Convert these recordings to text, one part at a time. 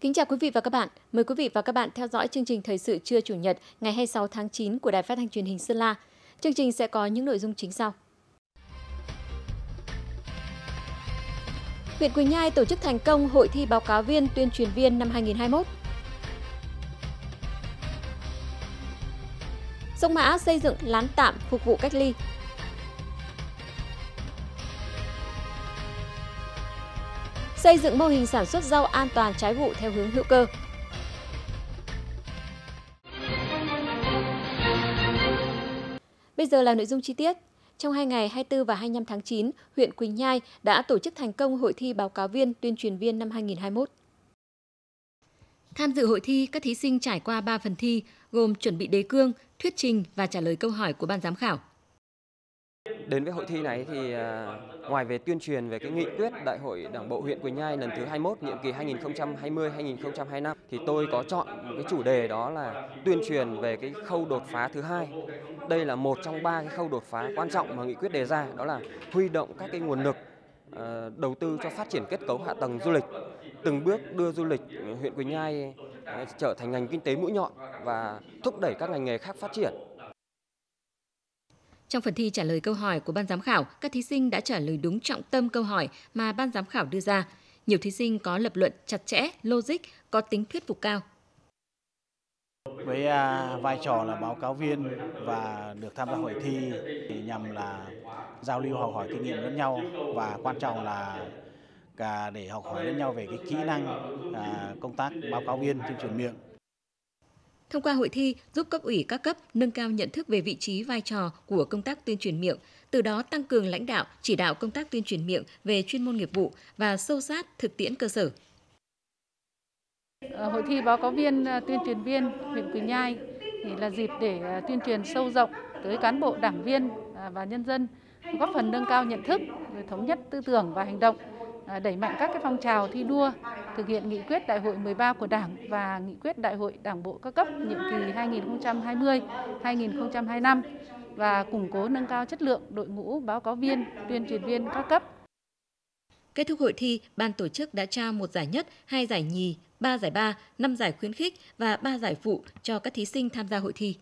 Kính chào quý vị và các bạn. Mời quý vị và các bạn theo dõi chương trình Thời sự trưa Chủ nhật ngày 26 tháng 9 của Đài Phát thanh Truyền hình Sơn La. Chương trình sẽ có những nội dung chính sau. Huyện Quỳnh Nhai tổ chức thành công hội thi báo cáo viên tuyên truyền viên năm 2021. Sông Mã xây dựng lán tạm phục vụ cách ly, xây dựng mô hình sản xuất rau an toàn trái vụ theo hướng hữu cơ. Bây giờ là nội dung chi tiết. Trong hai ngày 24 và 25 tháng 9, huyện Quỳnh Nhai đã tổ chức thành công hội thi báo cáo viên tuyên truyền viên năm 2021. Tham dự hội thi, các thí sinh trải qua 3 phần thi gồm chuẩn bị đề cương, thuyết trình và trả lời câu hỏi của ban giám khảo. Đến với hội thi này thì à, ngoài về tuyên truyền về cái nghị quyết Đại hội Đảng bộ huyện Quỳnh Nhai lần thứ 21 nhiệm kỳ 2020-2025 thì tôi có chọn một cái chủ đề đó là tuyên truyền về cái khâu đột phá thứ hai. Đây là một trong ba cái khâu đột phá quan trọng mà nghị quyết đề ra đó là huy động các cái nguồn lực à, đầu tư cho phát triển kết cấu hạ tầng du lịch, từng bước đưa du lịch huyện Quỳnh Nhai à, trở thành ngành kinh tế mũi nhọn và thúc đẩy các ngành nghề khác phát triển. Trong phần thi trả lời câu hỏi của ban giám khảo, các thí sinh đã trả lời đúng trọng tâm câu hỏi mà ban giám khảo đưa ra. Nhiều thí sinh có lập luận chặt chẽ, logic, có tính thuyết phục cao. Với à, vai trò là báo cáo viên và được tham gia hội thi thì nhằm là giao lưu học hỏi kinh nghiệm lẫn nhau và quan trọng là cả để học hỏi lẫn nhau về cái kỹ năng à, công tác báo cáo viên trên truyền miệng Thông qua hội thi, giúp cấp ủy các cấp nâng cao nhận thức về vị trí vai trò của công tác tuyên truyền miệng, từ đó tăng cường lãnh đạo, chỉ đạo công tác tuyên truyền miệng về chuyên môn nghiệp vụ và sâu sát thực tiễn cơ sở. Ờ, hội thi báo cáo viên ờ, tuyên truyền viên huyện Quỳnh Nhai thì là dịp để ờ, tuyên truyền sâu rộng tới cán bộ đảng viên và nhân dân góp phần nâng cao nhận thức, thống nhất tư tưởng và hành động À, đẩy mạnh các cái phong trào thi đua, thực hiện nghị quyết đại hội 13 của Đảng và nghị quyết đại hội Đảng bộ các cấp nhiệm kỳ 2020-2025 và củng cố nâng cao chất lượng đội ngũ báo cáo viên, tuyên truyền viên các cấp. Kết thúc hội thi, ban tổ chức đã trao một giải nhất, hai giải nhì, ba giải ba, năm giải khuyến khích và ba giải phụ cho các thí sinh tham gia hội thi.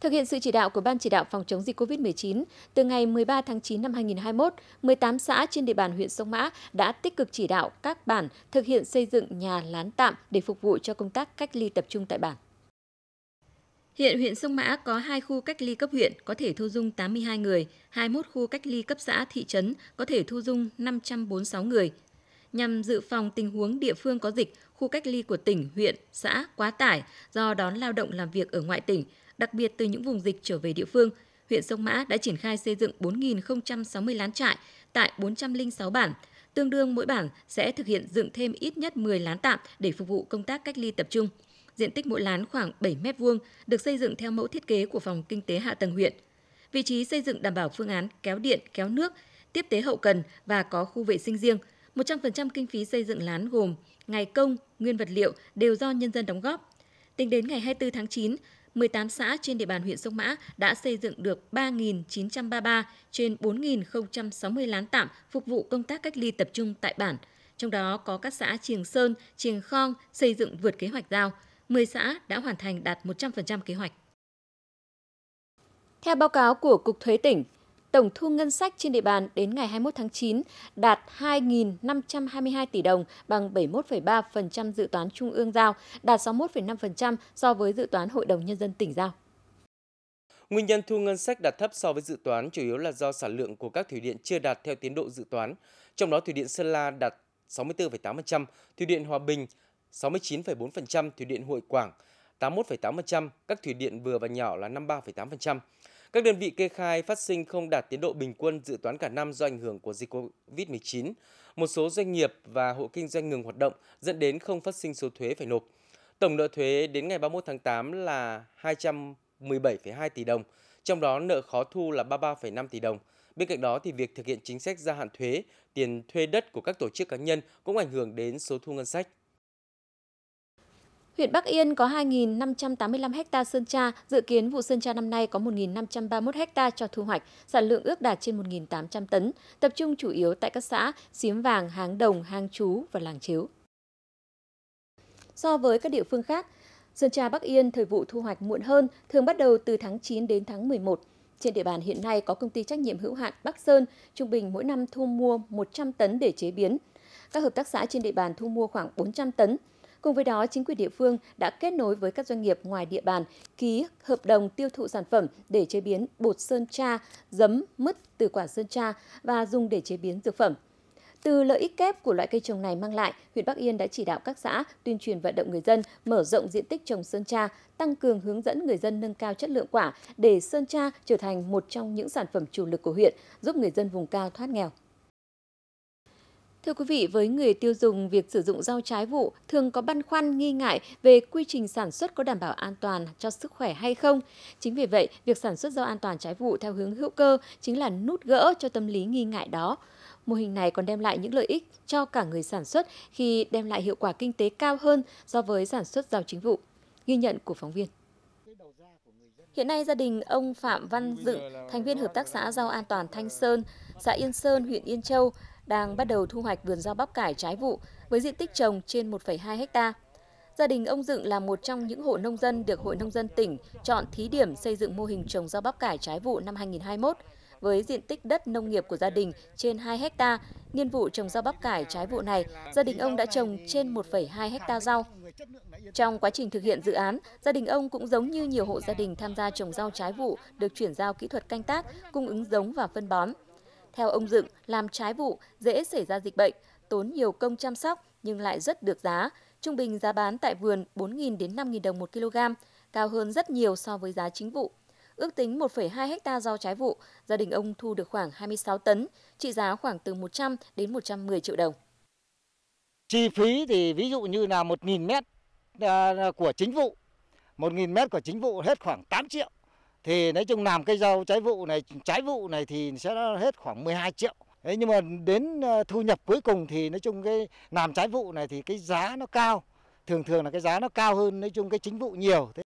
Thực hiện sự chỉ đạo của Ban chỉ đạo phòng chống dịch COVID-19, từ ngày 13 tháng 9 năm 2021, 18 xã trên địa bàn huyện Sông Mã đã tích cực chỉ đạo các bản thực hiện xây dựng nhà lán tạm để phục vụ cho công tác cách ly tập trung tại bản. Hiện huyện Sông Mã có 2 khu cách ly cấp huyện có thể thu dung 82 người, 21 khu cách ly cấp xã thị trấn có thể thu dung 546 người. Nhằm dự phòng tình huống địa phương có dịch, khu cách ly của tỉnh, huyện, xã quá tải do đón lao động làm việc ở ngoại tỉnh, đặc biệt từ những vùng dịch trở về địa phương, huyện Sông Mã đã triển khai xây dựng 4.060 lán trại tại 406 bản, tương đương mỗi bản sẽ thực hiện dựng thêm ít nhất 10 lán tạm để phục vụ công tác cách ly tập trung. Diện tích mỗi lán khoảng 7 m2, được xây dựng theo mẫu thiết kế của phòng kinh tế hạ tầng huyện. Vị trí xây dựng đảm bảo phương án kéo điện, kéo nước, tiếp tế hậu cần và có khu vệ sinh riêng. 100% kinh phí xây dựng lán gồm ngày công, nguyên vật liệu đều do nhân dân đóng góp. Tính đến ngày 24 tháng 9, 18 xã trên địa bàn huyện Sông Mã đã xây dựng được 3.933 trên 4.060 lán tạm phục vụ công tác cách ly tập trung tại bản. Trong đó có các xã Triềng Sơn, Triềng Khong xây dựng vượt kế hoạch giao. 10 xã đã hoàn thành đạt 100% kế hoạch. Theo báo cáo của Cục Thuế tỉnh, tổng thu ngân sách trên địa bàn đến ngày 21 tháng 9 đạt 2.522 tỷ đồng, bằng 71,3% dự toán trung ương giao, đạt 61,5% so với dự toán Hội đồng Nhân dân tỉnh giao. Nguyên nhân thu ngân sách đạt thấp so với dự toán chủ yếu là do sản lượng của các thủy điện chưa đạt theo tiến độ dự toán. Trong đó thủy điện Sơn La đạt 64,8%, thủy điện Hòa Bình 69,4%, thủy điện Hội Quảng 81,8%, các thủy điện vừa và nhỏ là 53,8%. Các đơn vị kê khai phát sinh không đạt tiến độ bình quân dự toán cả năm do ảnh hưởng của dịch COVID-19. Một số doanh nghiệp và hộ kinh doanh ngừng hoạt động dẫn đến không phát sinh số thuế phải nộp. Tổng nợ thuế đến ngày 31 tháng 8 là 217,2 tỷ đồng, trong đó nợ khó thu là 33,5 tỷ đồng. Bên cạnh đó thì việc thực hiện chính sách gia hạn thuế, tiền thuê đất của các tổ chức cá nhân cũng ảnh hưởng đến số thu ngân sách. Huyện Bắc Yên có 2.585 ha sơn tra, dự kiến vụ sơn tra năm nay có 1.531 ha cho thu hoạch, sản lượng ước đạt trên 1.800 tấn, tập trung chủ yếu tại các xã Xím Vàng, Háng Đồng, Hang Chú và Làng Chiếu. So với các địa phương khác, Sơn tra Bắc Yên thời vụ thu hoạch muộn hơn, thường bắt đầu từ tháng 9 đến tháng 11. Trên địa bàn hiện nay có công ty trách nhiệm hữu hạn Bắc Sơn, trung bình mỗi năm thu mua 100 tấn để chế biến các hợp tác xã trên địa bàn thu mua khoảng 400 tấn. Cùng với đó, chính quyền địa phương đã kết nối với các doanh nghiệp ngoài địa bàn ký hợp đồng tiêu thụ sản phẩm để chế biến bột sơn tra, giấm, mứt từ quả sơn tra và dùng để chế biến dược phẩm. Từ lợi ích kép của loại cây trồng này mang lại, huyện Bắc Yên đã chỉ đạo các xã tuyên truyền vận động người dân mở rộng diện tích trồng sơn tra, tăng cường hướng dẫn người dân nâng cao chất lượng quả để sơn tra trở thành một trong những sản phẩm chủ lực của huyện, giúp người dân vùng cao thoát nghèo. Thưa quý vị, với người tiêu dùng, việc sử dụng rau trái vụ thường có băn khoăn, nghi ngại về quy trình sản xuất có đảm bảo an toàn cho sức khỏe hay không. Chính vì vậy, việc sản xuất rau an toàn trái vụ theo hướng hữu cơ chính là nút gỡ cho tâm lý nghi ngại đó. Mô hình này còn đem lại những lợi ích cho cả người sản xuất khi đem lại hiệu quả kinh tế cao hơn so với sản xuất rau chính vụ. Ghi nhận của phóng viên. Hiện nay gia đình ông Phạm Văn Dựng, thành viên hợp tác xã rau an toàn Thanh Sơn, xã Yên Sơn, huyện Yên Châu đang bắt đầu thu hoạch vườn rau bắp cải trái vụ với diện tích trồng trên 1,2 ha. Gia đình ông Dựng là một trong những hộ nông dân được Hội Nông dân tỉnh chọn thí điểm xây dựng mô hình trồng rau bắp cải trái vụ năm 2021 với diện tích đất nông nghiệp của gia đình trên 2 hecta, niên vụ trồng rau bắp cải trái vụ này, gia đình ông đã trồng trên 1,2 hecta rau. Trong quá trình thực hiện dự án, gia đình ông cũng giống như nhiều hộ gia đình tham gia trồng rau trái vụ được chuyển giao kỹ thuật canh tác, cung ứng giống và phân bón. Theo ông Dựng, làm trái vụ dễ xảy ra dịch bệnh, tốn nhiều công chăm sóc nhưng lại rất được giá. Trung bình giá bán tại vườn 4.000 đến 5.000 đồng một kg, cao hơn rất nhiều so với giá chính vụ. Ước tính 1,2 hecta rau trái vụ, gia đình ông thu được khoảng 26 tấn, trị giá khoảng từ 100 đến 110 triệu đồng. Chi phí thì ví dụ như là 1.000 mét à, của chính vụ, 1.000 mét của chính vụ hết khoảng 8 triệu thì nói chung làm cây rau trái vụ này trái vụ này thì sẽ hết khoảng 12 triệu Đấy, nhưng mà đến ờ, thu nhập cuối cùng thì nói chung cái làm trái vụ này thì cái giá nó cao thường thường là cái giá nó cao hơn nói chung cái chính vụ nhiều thế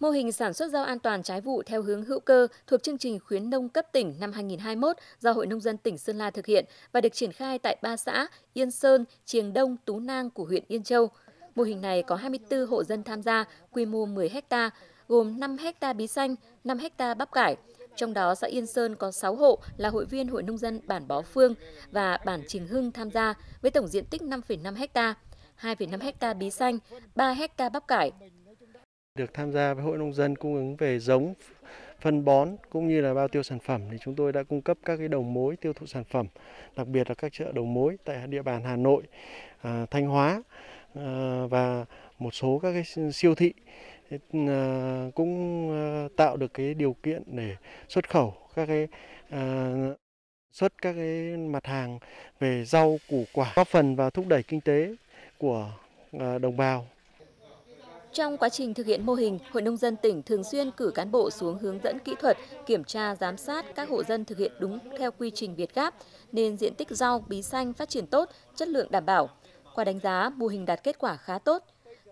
Mô hình sản xuất rau an toàn trái vụ theo hướng hữu cơ thuộc chương trình khuyến nông cấp tỉnh năm 2021 do Hội Nông dân tỉnh Sơn La thực hiện và được triển khai tại ba xã Yên Sơn, Triềng Đông, Tú Nang của huyện Yên Châu. Mô hình này có 24 hộ dân tham gia, quy mô 10 hectare gồm 5 hecta bí xanh, 5 hecta bắp cải. Trong đó, xã Yên Sơn có 6 hộ là hội viên Hội Nông dân bản Bó Phương và bản Trình Hưng tham gia với tổng diện tích 5,5 hecta, 2,5 hecta bí xanh, 3 hecta bắp cải. Được tham gia với Hội Nông dân cung ứng về giống, phân bón cũng như là bao tiêu sản phẩm thì chúng tôi đã cung cấp các cái đầu mối tiêu thụ sản phẩm, đặc biệt là các chợ đầu mối tại địa bàn Hà Nội, à, Thanh Hóa à, và một số các cái siêu thị À, cũng à, tạo được cái điều kiện để xuất khẩu các cái à, xuất các cái mặt hàng về rau củ quả góp phần vào thúc đẩy kinh tế của đồng bào trong quá trình thực hiện mô hình, Hội Nông dân tỉnh thường xuyên cử cán bộ xuống hướng dẫn kỹ thuật, kiểm tra, giám sát các hộ dân thực hiện đúng theo quy trình Việt Gáp, nên diện tích rau, bí xanh phát triển tốt, chất lượng đảm bảo. Qua đánh giá, mô hình đạt kết quả khá tốt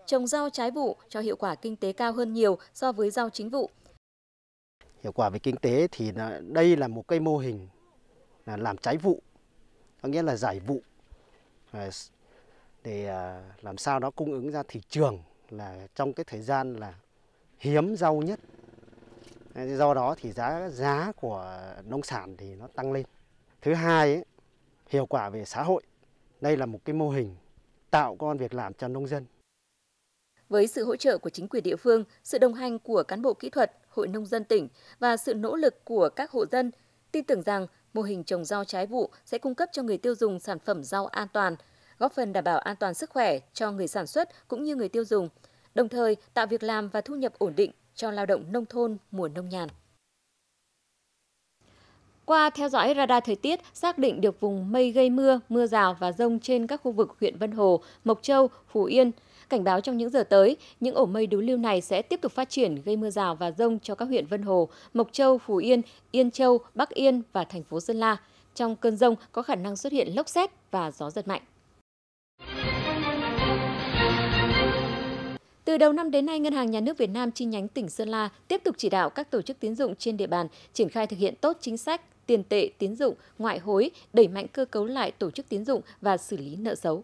trồng rau trái vụ cho hiệu quả kinh tế cao hơn nhiều so với rau chính vụ. Hiệu quả về kinh tế thì đây là một cây mô hình là làm trái vụ, có nghĩa là giải vụ để à, làm sao đó cung ứng ra thị trường là trong cái thời gian là hiếm rau nhất. Do đó thì giá giá của nông sản thì nó tăng lên. Thứ hai ấy, hiệu quả về xã hội. Đây là một cái mô hình tạo công an việc làm cho nông dân. Với sự hỗ trợ của chính quyền địa phương, sự đồng hành của cán bộ kỹ thuật, hội nông dân tỉnh và sự nỗ lực của các hộ dân, tin tưởng rằng mô hình trồng rau trái vụ sẽ cung cấp cho người tiêu dùng sản phẩm rau an toàn, góp phần đảm bảo an toàn sức khỏe cho người sản xuất cũng như người tiêu dùng, đồng thời tạo việc làm và thu nhập ổn định cho lao động nông thôn mùa nông nhàn. Qua theo dõi radar thời tiết, xác định được vùng mây gây mưa, mưa rào và rông trên các khu vực huyện Vân Hồ, Mộc Châu, Phú Yên – Cảnh báo trong những giờ tới, những ổ mây đối lưu này sẽ tiếp tục phát triển gây mưa rào và rông cho các huyện Vân Hồ, Mộc Châu, Phú Yên, Yên Châu, Bắc Yên và thành phố Sơn La. Trong cơn rông có khả năng xuất hiện lốc xét và gió giật mạnh. Từ đầu năm đến nay, Ngân hàng Nhà nước Việt Nam chi nhánh tỉnh Sơn La tiếp tục chỉ đạo các tổ chức tín dụng trên địa bàn triển khai thực hiện tốt chính sách tiền tệ tín dụng, ngoại hối, đẩy mạnh cơ cấu lại tổ chức tín dụng và xử lý nợ xấu.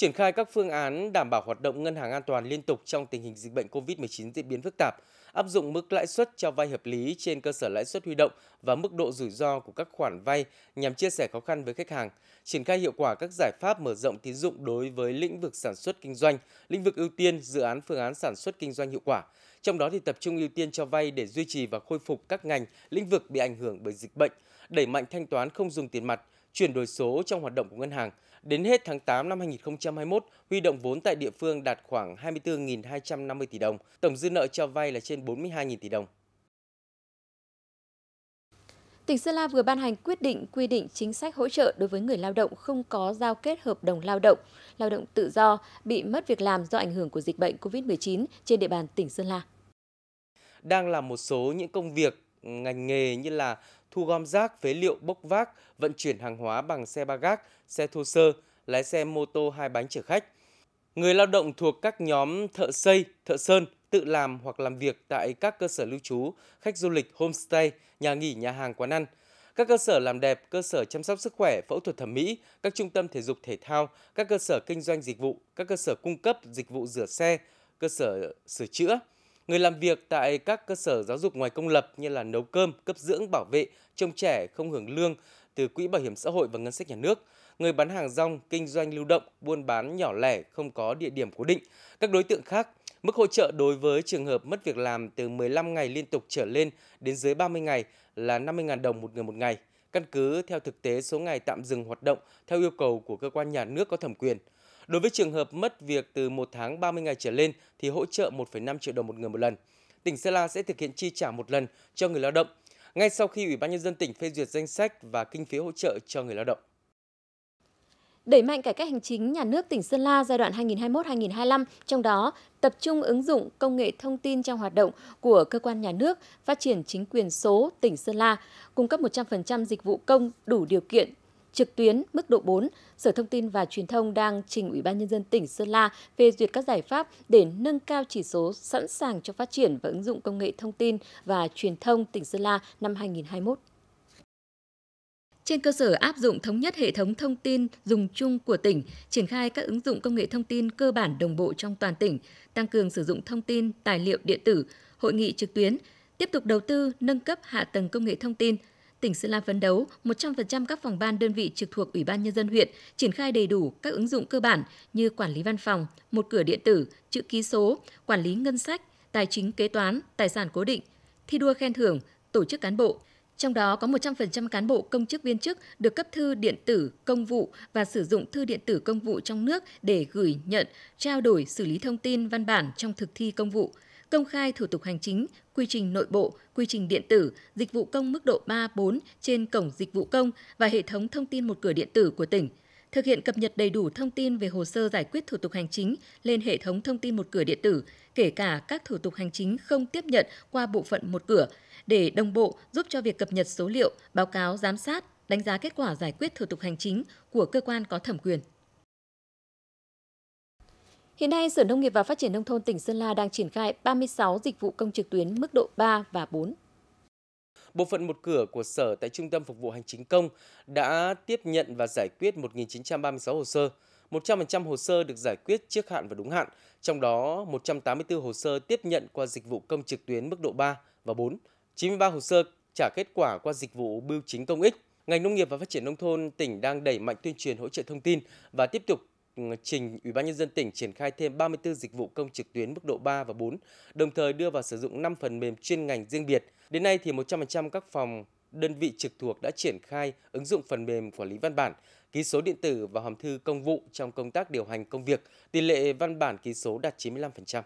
Triển khai các phương án đảm bảo hoạt động ngân hàng an toàn liên tục trong tình hình dịch bệnh COVID-19 diễn biến phức tạp, áp dụng mức lãi suất cho vay hợp lý trên cơ sở lãi suất huy động và mức độ rủi ro của các khoản vay nhằm chia sẻ khó khăn với khách hàng, triển khai hiệu quả các giải pháp mở rộng tín dụng đối với lĩnh vực sản xuất kinh doanh, lĩnh vực ưu tiên dự án phương án sản xuất kinh doanh hiệu quả. Trong đó thì tập trung ưu tiên cho vay để duy trì và khôi phục các ngành, lĩnh vực bị ảnh hưởng bởi dịch bệnh, đẩy mạnh thanh toán không dùng tiền mặt, chuyển đổi số trong hoạt động của ngân hàng – Đến hết tháng 8 năm 2021, huy động vốn tại địa phương đạt khoảng 24.250 tỷ đồng, tổng dư nợ cho vay là trên 42.000 tỷ đồng. Tỉnh Sơn La vừa ban hành quyết định quy định chính sách hỗ trợ đối với người lao động không có giao kết hợp đồng lao động, lao động tự do bị mất việc làm do ảnh hưởng của dịch bệnh COVID-19 trên địa bàn tỉnh Sơn La. Đang là một số những công việc ngành nghề như là thu gom rác, phế liệu bốc vác, vận chuyển hàng hóa bằng xe ba gác, xe thô sơ, lái xe mô tô hai bánh chở khách. Người lao động thuộc các nhóm thợ xây, thợ sơn, tự làm hoặc làm việc tại các cơ sở lưu trú, khách du lịch, homestay, nhà nghỉ, nhà hàng, quán ăn. Các cơ sở làm đẹp, cơ sở chăm sóc sức khỏe, phẫu thuật thẩm mỹ, các trung tâm thể dục thể thao, các cơ sở kinh doanh dịch vụ, các cơ sở cung cấp dịch vụ rửa xe, cơ sở sửa chữa, Người làm việc tại các cơ sở giáo dục ngoài công lập như là nấu cơm, cấp dưỡng, bảo vệ, trông trẻ không hưởng lương từ quỹ bảo hiểm xã hội và ngân sách nhà nước, người bán hàng rong, kinh doanh lưu động, buôn bán nhỏ lẻ không có địa điểm cố định, các đối tượng khác. Mức hỗ trợ đối với trường hợp mất việc làm từ 15 ngày liên tục trở lên đến dưới 30 ngày là 50.000 đồng một người một ngày, căn cứ theo thực tế số ngày tạm dừng hoạt động theo yêu cầu của cơ quan nhà nước có thẩm quyền – Đối với trường hợp mất việc từ 1 tháng 30 ngày trở lên thì hỗ trợ 1,5 triệu đồng một người một lần. Tỉnh Sơn La sẽ thực hiện chi trả một lần cho người lao động ngay sau khi Ủy ban nhân dân tỉnh phê duyệt danh sách và kinh phí hỗ trợ cho người lao động. Đẩy mạnh cải cách hành chính nhà nước tỉnh Sơn La giai đoạn 2021-2025, trong đó tập trung ứng dụng công nghệ thông tin trong hoạt động của cơ quan nhà nước, phát triển chính quyền số tỉnh Sơn La, cung cấp 100% dịch vụ công đủ điều kiện trực tuyến mức độ 4, Sở Thông tin và Truyền thông đang trình Ủy ban nhân dân tỉnh Sơn La phê duyệt các giải pháp để nâng cao chỉ số sẵn sàng cho phát triển và ứng dụng công nghệ thông tin và truyền thông tỉnh Sơn La năm 2021. Trên cơ sở áp dụng thống nhất hệ thống thông tin dùng chung của tỉnh, triển khai các ứng dụng công nghệ thông tin cơ bản đồng bộ trong toàn tỉnh, tăng cường sử dụng thông tin, tài liệu điện tử, hội nghị trực tuyến, tiếp tục đầu tư nâng cấp hạ tầng công nghệ thông tin, tỉnh Sơn La phấn đấu 100% các phòng ban đơn vị trực thuộc Ủy ban Nhân dân huyện triển khai đầy đủ các ứng dụng cơ bản như quản lý văn phòng, một cửa điện tử, chữ ký số, quản lý ngân sách, tài chính kế toán, tài sản cố định, thi đua khen thưởng, tổ chức cán bộ. Trong đó có 100% cán bộ công chức viên chức được cấp thư điện tử công vụ và sử dụng thư điện tử công vụ trong nước để gửi, nhận, trao đổi, xử lý thông tin văn bản trong thực thi công vụ – công khai thủ tục hành chính, quy trình nội bộ, quy trình điện tử, dịch vụ công mức độ 3, 4 trên cổng dịch vụ công và hệ thống thông tin một cửa điện tử của tỉnh thực hiện cập nhật đầy đủ thông tin về hồ sơ giải quyết thủ tục hành chính lên hệ thống thông tin một cửa điện tử, kể cả các thủ tục hành chính không tiếp nhận qua bộ phận một cửa, để đồng bộ giúp cho việc cập nhật số liệu, báo cáo giám sát, đánh giá kết quả giải quyết thủ tục hành chính của cơ quan có thẩm quyền. Hiện nay, Sở Nông nghiệp và Phát triển Nông thôn tỉnh Sơn La đang triển khai 36 dịch vụ công trực tuyến mức độ 3 và 4. Bộ phận một cửa của Sở tại Trung tâm Phục vụ Hành chính công đã tiếp nhận và giải quyết 1.936 hồ sơ. 100% hồ sơ được giải quyết trước hạn và đúng hạn, trong đó 184 hồ sơ tiếp nhận qua dịch vụ công trực tuyến mức độ 3 và 4, 93 hồ sơ trả kết quả qua dịch vụ bưu chính công ích. Ngành nông nghiệp và phát triển nông thôn tỉnh đang đẩy mạnh tuyên truyền hỗ trợ thông tin và tiếp tục trình Ủy ban nhân dân tỉnh triển khai thêm 34 dịch vụ công trực tuyến mức độ 3 và 4, đồng thời đưa vào sử dụng 5 phần mềm chuyên ngành riêng biệt. Đến nay thì 100% các phòng đơn vị trực thuộc đã triển khai ứng dụng phần mềm quản lý văn bản, ký số điện tử và hòm thư công vụ trong công tác điều hành công việc, tỷ lệ văn bản ký số đạt 95%.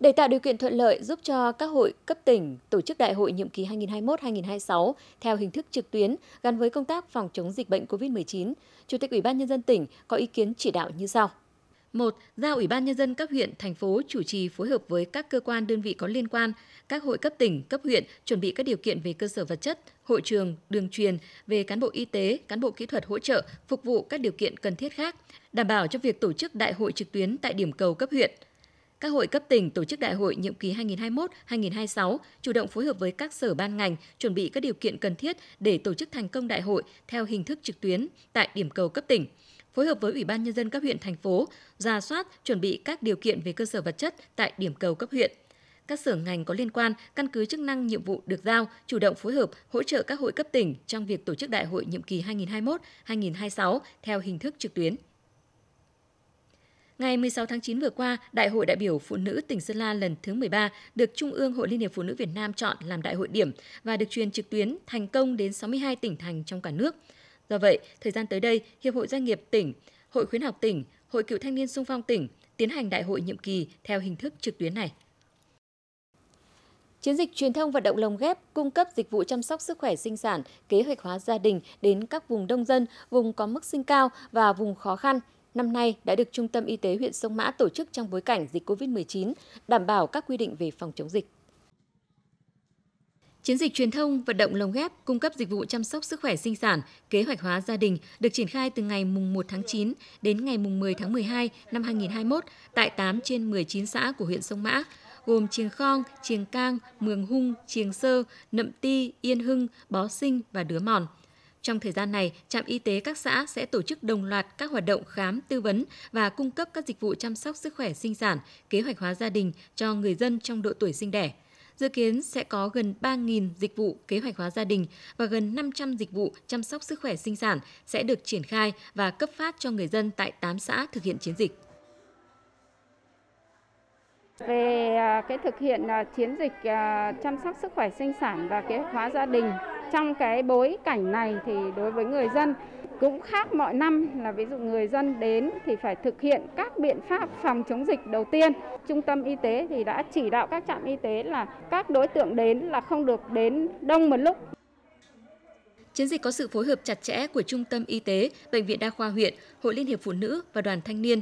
Để tạo điều kiện thuận lợi giúp cho các hội cấp tỉnh tổ chức đại hội nhiệm kỳ 2021-2026 theo hình thức trực tuyến gắn với công tác phòng chống dịch bệnh COVID-19, Chủ tịch Ủy ban nhân dân tỉnh có ý kiến chỉ đạo như sau: một, Giao Ủy ban Nhân dân các huyện, thành phố chủ trì phối hợp với các cơ quan đơn vị có liên quan, các hội cấp tỉnh, cấp huyện chuẩn bị các điều kiện về cơ sở vật chất, hội trường, đường truyền, về cán bộ y tế, cán bộ kỹ thuật hỗ trợ, phục vụ các điều kiện cần thiết khác, đảm bảo cho việc tổ chức đại hội trực tuyến tại điểm cầu cấp huyện – các hội cấp tỉnh tổ chức đại hội nhiệm kỳ 2021-2026, chủ động phối hợp với các sở ban ngành chuẩn bị các điều kiện cần thiết để tổ chức thành công đại hội theo hình thức trực tuyến tại điểm cầu cấp tỉnh phối hợp với Ủy ban nhân dân các huyện thành phố ra soát, chuẩn bị các điều kiện về cơ sở vật chất tại điểm cầu cấp huyện. Các sở ngành có liên quan căn cứ chức năng nhiệm vụ được giao, chủ động phối hợp, hỗ trợ các hội cấp tỉnh trong việc tổ chức đại hội nhiệm kỳ 2021-2026 theo hình thức trực tuyến. Ngày 16 tháng 9 vừa qua, Đại hội đại biểu Phụ nữ tỉnh Sơn La lần thứ 13 được Trung ương Hội Liên hiệp Phụ nữ Việt Nam chọn làm đại hội điểm và được truyền trực tuyến thành công đến 62 tỉnh thành trong cả nước. Do vậy, thời gian tới đây, Hiệp hội Doanh nghiệp tỉnh, Hội khuyến học tỉnh, Hội cựu thanh niên sung phong tỉnh tiến hành đại hội nhiệm kỳ theo hình thức trực tuyến này. Chiến dịch truyền thông vận động lồng ghép cung cấp dịch vụ chăm sóc sức khỏe sinh sản, kế hoạch hóa gia đình đến các vùng đông dân, vùng có mức sinh cao và vùng khó khăn – năm nay đã được Trung tâm Y tế huyện Sông Mã tổ chức trong bối cảnh dịch COVID-19, đảm bảo các quy định về phòng chống dịch. Chiến dịch truyền thông, vận động lồng ghép, cung cấp dịch vụ chăm sóc sức khỏe sinh sản, kế hoạch hóa gia đình được triển khai từ ngày 1 tháng 9 đến ngày 10 tháng 12 năm 2021 tại 8 trên 19 xã của huyện Sông Mã, gồm Triềng Khong, Triềng Cang, Mường Hung, Triềng Sơ, Nậm Ti, Yên Hưng, Bó Sinh và Đứa Mòn – trong thời gian này, trạm y tế các xã sẽ tổ chức đồng loạt các hoạt động khám, tư vấn và cung cấp các dịch vụ chăm sóc sức khỏe sinh sản, kế hoạch hóa gia đình cho người dân trong độ tuổi sinh đẻ. Dự kiến sẽ có gần 3.000 dịch vụ kế hoạch hóa gia đình và gần 500 dịch vụ chăm sóc sức khỏe sinh sản sẽ được triển khai và cấp phát cho người dân tại 8 xã thực hiện chiến dịch. Về à, cái thực hiện à, chiến dịch à, chăm sóc sức khỏe sinh sản và kế hoạch hóa gia đình trong cái bối cảnh này thì đối với người dân cũng khác mọi năm là ví dụ người dân đến thì phải thực hiện các biện pháp phòng chống dịch đầu tiên. Trung tâm y tế thì đã chỉ đạo các trạm y tế là các đối tượng đến là không được đến đông một lúc. Chiến dịch có sự phối hợp chặt chẽ của Trung tâm Y tế, Bệnh viện Đa khoa huyện, Hội Liên hiệp Phụ nữ và Đoàn Thanh niên,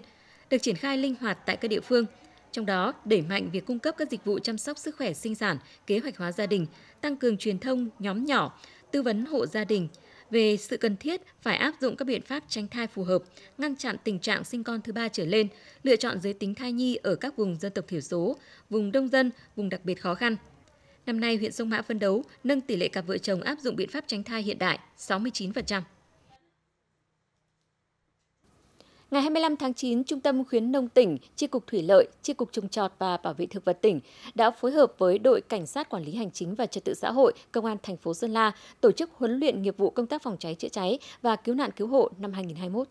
được triển khai linh hoạt tại các địa phương – trong đó, đẩy mạnh việc cung cấp các dịch vụ chăm sóc sức khỏe sinh sản, kế hoạch hóa gia đình, tăng cường truyền thông nhóm nhỏ, tư vấn hộ gia đình về sự cần thiết phải áp dụng các biện pháp tránh thai phù hợp, ngăn chặn tình trạng sinh con thứ ba trở lên, lựa chọn giới tính thai nhi ở các vùng dân tộc thiểu số, vùng đông dân, vùng đặc biệt khó khăn. Năm nay, huyện Sông Mã phân đấu nâng tỷ lệ cặp vợ chồng áp dụng biện pháp tránh thai hiện đại 69%. Ngày 25 tháng 9, Trung tâm khuyến nông tỉnh, Chi cục Thủy lợi, Chi cục Trồng trọt và Bảo vệ thực vật tỉnh đã phối hợp với đội cảnh sát quản lý hành chính và trật tự xã hội Công an thành phố Sơn La tổ chức huấn luyện nghiệp vụ công tác phòng cháy chữa cháy và cứu nạn cứu hộ năm 2021.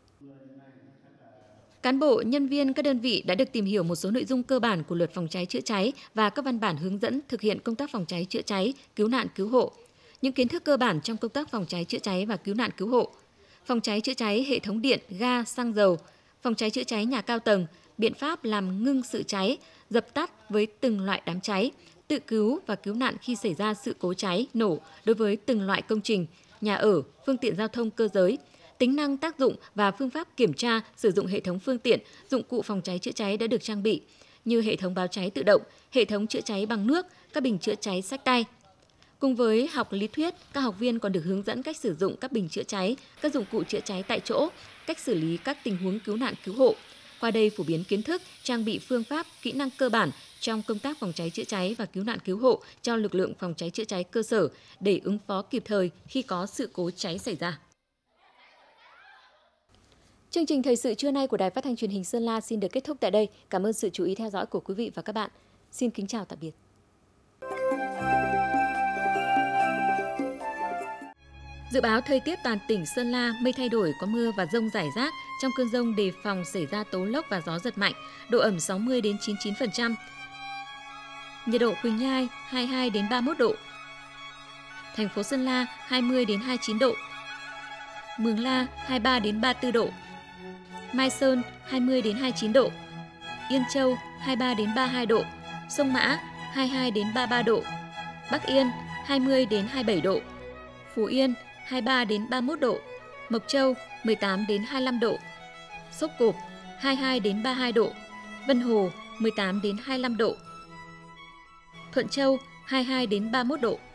Cán bộ, nhân viên các đơn vị đã được tìm hiểu một số nội dung cơ bản của luật phòng cháy chữa cháy và các văn bản hướng dẫn thực hiện công tác phòng cháy chữa cháy, cứu nạn cứu hộ. Những kiến thức cơ bản trong công tác phòng cháy chữa cháy và cứu nạn cứu hộ. Phòng cháy chữa cháy hệ thống điện, ga, xăng dầu, phòng cháy chữa cháy nhà cao tầng, biện pháp làm ngưng sự cháy, dập tắt với từng loại đám cháy, tự cứu và cứu nạn khi xảy ra sự cố cháy, nổ đối với từng loại công trình, nhà ở, phương tiện giao thông cơ giới, tính năng tác dụng và phương pháp kiểm tra sử dụng hệ thống phương tiện, dụng cụ phòng cháy chữa cháy đã được trang bị như hệ thống báo cháy tự động, hệ thống chữa cháy bằng nước, các bình chữa cháy sách tay, Cùng với học lý thuyết, các học viên còn được hướng dẫn cách sử dụng các bình chữa cháy, các dụng cụ chữa cháy tại chỗ, cách xử lý các tình huống cứu nạn cứu hộ. Qua đây phổ biến kiến thức, trang bị phương pháp, kỹ năng cơ bản trong công tác phòng cháy chữa cháy và cứu nạn cứu hộ cho lực lượng phòng cháy chữa cháy cơ sở để ứng phó kịp thời khi có sự cố cháy xảy ra. Chương trình thời sự trưa nay của Đài Phát thanh Truyền hình Sơn La xin được kết thúc tại đây. Cảm ơn sự chú ý theo dõi của quý vị và các bạn. Xin kính chào tạm biệt. Dự báo thời tiết toàn tỉnh Sơn La mây thay đổi có mưa và rông rải rác, trong cơn rông đề phòng xảy ra tố lốc và gió giật mạnh, độ ẩm 60 đến 99%. Nhiệt độ Quỳnh Nhai 22 đến 31 độ. Thành phố Sơn La 20 đến 29 độ. Mường La 23 đến 34 độ. Mai Sơn 20 đến 29 độ. Yên Châu 23 đến 32 độ. Sông Mã 22 đến 33 độ. Bắc Yên 20 đến 27 độ. Phú Yên 23 đến 31 độ, Mộc Châu 18 đến 25 độ, Sốc Cộp 22 đến 32 độ, Vân Hồ 18 đến 25 độ, Thuận Châu 22 đến 31 độ.